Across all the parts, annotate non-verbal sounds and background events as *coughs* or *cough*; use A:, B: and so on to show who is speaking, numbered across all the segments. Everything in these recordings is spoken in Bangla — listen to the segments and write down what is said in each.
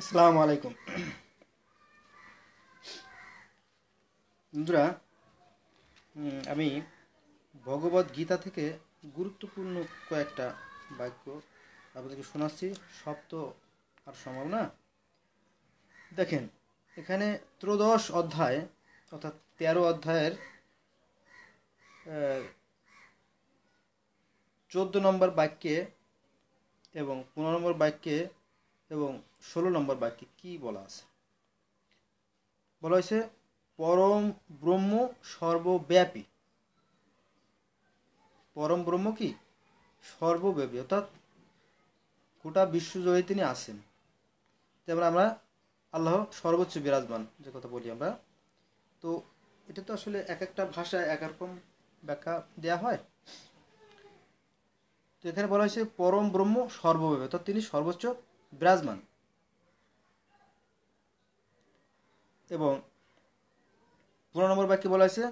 A: আসসালামু আলাইকুম বন্ধুরা আমি ভগবত গীতা থেকে গুরুত্বপূর্ণ কয়েকটা বাক্য আপনাদেরকে শোনাচ্ছি সব তো আর সম্ভব না দেখেন এখানে ত্রদশ অধ্যায় অর্থাৎ তেরো অধ্যায়ের চোদ্দ নম্বর বাক্যে এবং পনেরো নম্বর বাক্যে এবং ষোলো নম্বর বাক্যে কি বলা আছে বলা হয়েছে পরম ব্রহ্ম সর্বব্যাপী পরম ব্রহ্ম কি সর্বব্যাপী অর্থাৎ গোটা বিশ্বজয়ী তিনি আছেন তেমন আমরা আল্লাহ সর্বোচ্চ বিরাজমান যে কথা বলি আমরা তো এটা তো আসলে এক একটা ভাষায় এক রকম ব্যাখ্যা দেয়া হয় তো এখানে বলা হয়েছে পরম ব্রহ্ম সর্বব্যাপী অর্থাৎ তিনি সর্বোচ্চ বিরাজমান এবং পনেরো নম্বর বাক্যে বলা হয়েছে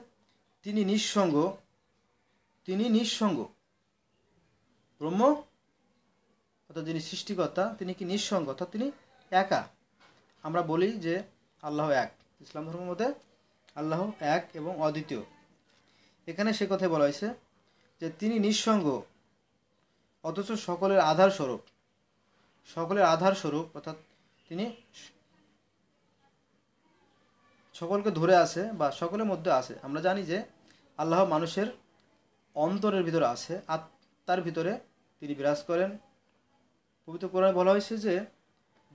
A: তিনি নিঃসঙ্গ তিনি নিঃসঙ্গ ব্রহ্ম অর্থাৎ যিনি সৃষ্টিকর্তা তিনি কি নিঃসঙ্গ অর্থাৎ তিনি একা আমরা বলি যে আল্লাহ এক ইসলাম ধর্মের মধ্যে আল্লাহ এক এবং অদ্বিতীয় এখানে সে কথাই বলা হয়েছে যে তিনি নিঃসঙ্গ অথচ সকলের আধার স্বরূপ সকলের আধার স্বরূপ অর্থাৎ তিনি সকলকে ধরে আছে বা সকলের মধ্যে আছে আমরা জানি যে আল্লাহ মানুষের অন্তরের ভিতরে আছে আত্মার ভিতরে তিনি বিরাজ করেন পবিত্র কোরআনে বলা হয়েছে যে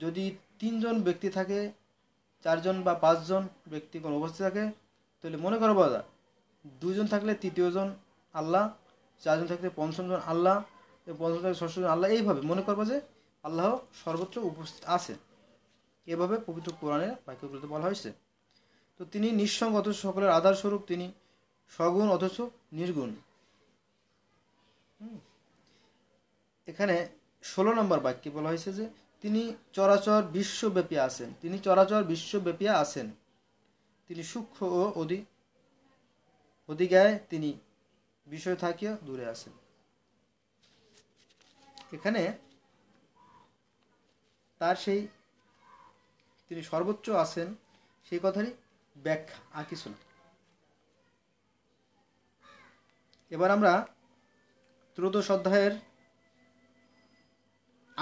A: যদি তিনজন ব্যক্তি থাকে চারজন বা পাঁচজন ব্যক্তি কোনো অবস্থায় থাকে তাহলে মনে করা বলা যায় দুজন থাকলে তৃতীয়জন আল্লাহ চারজন থাকলে পঞ্চমজন আল্লাহ পঞ্চম থাকলে ষষ্ঠজন আল্লাহ এইভাবে মনে করবো যে আল্লাহ সর্বত্র উপস্থিত আছেন এভাবে পবিত্র কোরআনের বাক্যগুলোতে বলা হয়েছে তো তিনি নিঃসঙ্গ অথচ সকলের আধারস্বরূপ তিনি সগুণ অথচ নির্গুণ এখানে ষোলো নম্বর বাক্যে বলা হয়েছে যে তিনি চরাচর বিশ্বব্যাপী আছেন তিনি চরাচর বিশ্বব্যাপী আছেন তিনি সূক্ষ্ম ও অধি অধিকায় তিনি বিষয় থাকিয়া দূরে আছেন এখানে তার সেই তিনি সর্বোচ্চ আছেন সেই কথারই ব্যাখ্যা আঁকি কিছু এবার আমরা ত্রয়োদশ অধ্যায়ের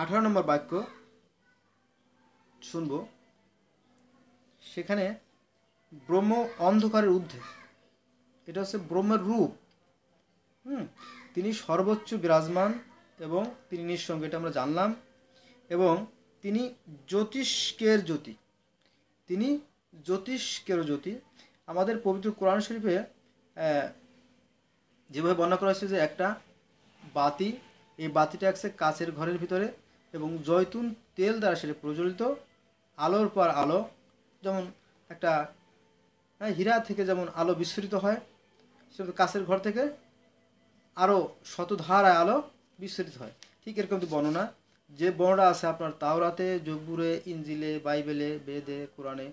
A: আঠারো নম্বর বাক্য শুনব সেখানে ব্রহ্ম অন্ধকারের ঊর্ধ্বে এটা হচ্ছে ব্রহ্মের রূপ হুম তিনি সর্বোচ্চ বিরাজমান এবং তিনি নিঃসঙ্গ এটা আমরা জানলাম এবং তিনি জ্যোতিষ্কের জ্যোতি তিনি জ্যোতিষ্কের জ্যোতি আমাদের পবিত্র কোরআন শরীফে যেভাবে বর্ণনা করা হয়েছে যে একটা বাতি এই বাতিটা আছে কাচের ঘরের ভিতরে এবং জয়তুন তেল দ্বারা সেটা প্রজ্বলিত আলোর পর আলো যেমন একটা হীরা থেকে যেমন আলো বিস্ফোরিত হয় সে কাছের ঘর থেকে আরও শতধারায় আলো বিস্তারিত হয় ঠিক এরকম বর্ণনা যে বর্ণনা আছে আপনার তাওরাতে জব্বুরে ইঞ্জিলে বাইবেলে বেদে কোরআনে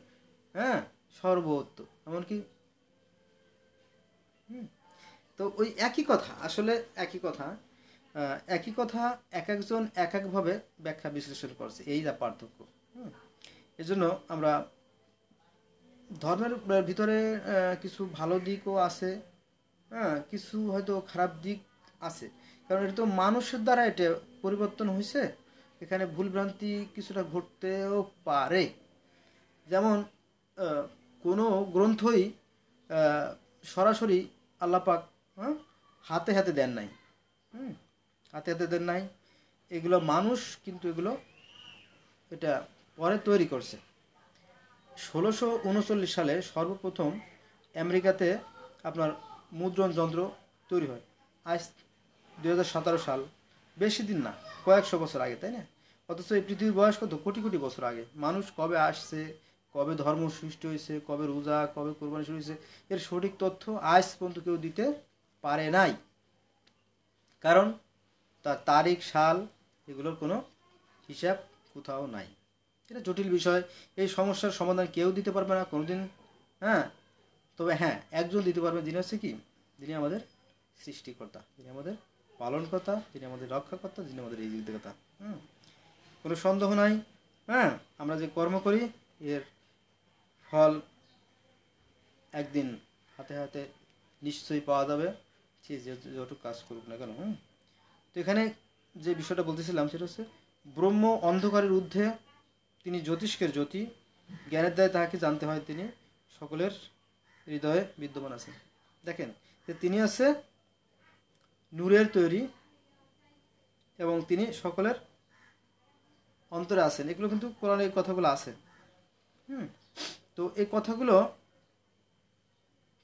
A: হ্যাঁ সর্বত্র এমনকি তো ওই একই কথা আসলে একই কথা একই কথা এক একজন এক একভাবে ব্যাখ্যা বিশ্লেষণ করছে এই যা পার্থক্য এজন্য আমরা ধর্মের ভিতরে কিছু ভালো দিকও আছে হ্যাঁ কিছু হয়তো খারাপ দিক আছে কারণ এটা তো মানুষের দ্বারা এটা পরিবর্তন হয়েছে এখানে ভুলভ্রান্তি কিছুটা ঘটতেও পারে যেমন কোনো গ্রন্থই সরাসরি আল্লাপাক হ্যাঁ হাতে হাতে দেন নাই হুম হাতে হাতে দেন নাই এগুলো মানুষ কিন্তু এগুলো এটা পরে তৈরি করছে ষোলোশো উনচল্লিশ সালে সর্বপ্রথম আমেরিকাতে আপনার মুদ্রণ যন্ত্র তৈরি হয় আজ দু সাল বেশি দিন না কয়েকশো বছর আগে তাই না অথচ এই পৃথিবীর বয়স কত কোটি কোটি বছর আগে মানুষ কবে আসছে কবে ধর্ম সৃষ্টি হয়েছে কবে রোজা কবে কোরবানি শুরু হয়েছে এর সঠিক তথ্য আজ পর্যন্ত কেউ দিতে পারে নাই কারণ তার তারিখ সাল এগুলোর কোনো হিসাব কোথাও নাই এটা জটিল বিষয় এই সমস্যার সমাধান কেউ দিতে পারবে না কোনোদিন হ্যাঁ তবে হ্যাঁ একজন দিতে পারবে যিনি হচ্ছে কি যিনি আমাদের সৃষ্টিকর্তা যিনি আমাদের পালনকর্তা তিনি আমাদের রক্ষাকর্তা যিনি আমাদের এই কথা হুম কোনো সন্দেহ নাই হ্যাঁ আমরা যে কর্ম করি এর ফল একদিন হাতে হাতে নিশ্চয়ই পাওয়া যাবে সে যতটুকু কাজ করুক না কেন হুম তো এখানে যে বিষয়টা বলতেছিলাম সেটা হচ্ছে ব্রহ্ম অন্ধকারের ঊর্ধ্বে তিনি জ্যোতিষ্কের জ্যোতি জ্ঞানের দায় তাহাকে জানতে হয় তিনি সকলের হৃদয়ে বিদ্যমান আছেন দেখেন যে তিনি আছে নূরের তৈরি এবং তিনি সকলের অন্তরে আছেন এগুলো কিন্তু কোরআন এই কথাগুলো আছে হুম তো এই কথাগুলো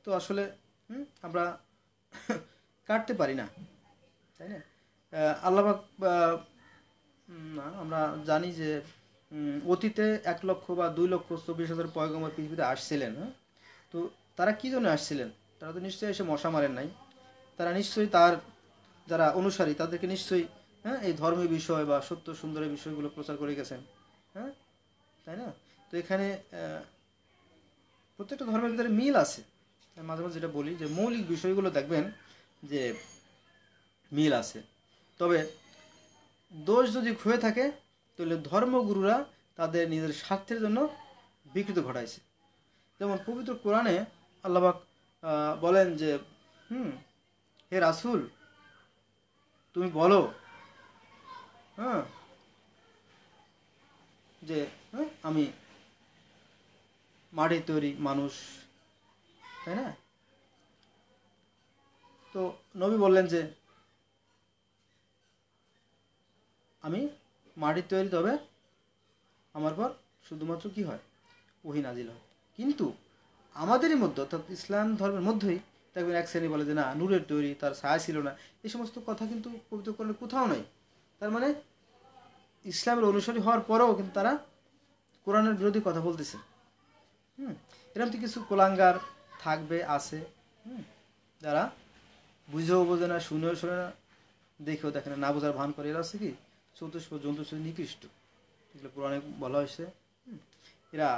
A: তো আসলে আমরা *coughs* কাটতে পারি না তাই না আল্লাহ আমরা জানি যে অতীতে এক লক্ষ বা দুই লক্ষ চব্বিশ হাজার পয়গম্বর পৃথিবীতে আসছিলেন হ্যাঁ তো তারা কী জন্য আসছিলেন তারা তো নিশ্চয়ই এসে মশা মারেন নাই তারা নিশ্চয়ই তার যারা অনুসারী তাদেরকে নিশ্চয়ই হ্যাঁ এই ধর্মীয় বিষয় বা সত্য সুন্দরের বিষয়গুলো প্রচার করে গেছেন হ্যাঁ তাই না তো এখানে প্রত্যেকটা ধর্মের ভিতরে মিল আছে মাঝে মাঝে যেটা বলি যে মৌলিক বিষয়গুলো দেখবেন যে মিল আছে তবে দোষ যদি খুয়ে থাকে তাহলে ধর্মগুরুরা তাদের নিজের স্বার্থের জন্য বিকৃত ঘটাইছে যেমন পবিত্র কোরআনে আল্লাহবাক বলেন যে হুম হে রাসুল তুমি বলো হ্যাঁ যে হ্যাঁ, আমি মাটির তৈরি মানুষ তাই না তো নবী বললেন যে আমি মাটির তৈরি তবে আমার পর শুধুমাত্র কি হয় ওহিনাজিল নাজিল হয় কিন্তু আমাদেরই মধ্যে অর্থাৎ ইসলাম ধর্মের মধ্যেই দেখবেন এক শ্রেণী বলে যে না নূরের তৈরি তার ছায়া ছিল না এই সমস্ত কথা কিন্তু পবিত্র করলে কোথাও নয় তার মানে ইসলামের অনুসারী হওয়ার পরেও কিন্তু তারা কোরআনের বিরোধী কথা বলতেছে হুম এরকম তো কিছু কোলাঙ্গার থাকবে আছে হুম যারা বুঝেও বোঝে না শুনেও শুনে না দেখেও দেখে না না বোঝার ভান করে এরা আছে কি চতুষ্প জন্তু নিকৃষ্ট এগুলো কোরআনে বলা হয়েছে এরা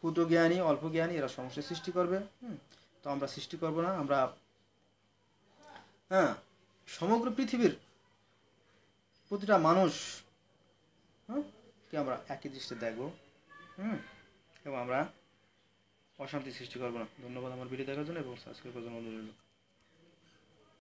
A: ক্ষুদ্র জ্ঞানী অল্প জ্ঞানী এরা সমস্যার সৃষ্টি করবে হুম তো আমরা সৃষ্টি করব না আমরা হ্যাঁ সমগ্র পৃথিবীর প্রতিটা মানুষ হ্যাঁ কি আমরা একই দৃষ্টি দেখব হুম এবং আমরা অশান্তি সৃষ্টি করবো না ধন্যবাদ আমার ভিডিও দেখার জন্য এবং সাবস্ক্রাইব করার জন্য অনুরোধ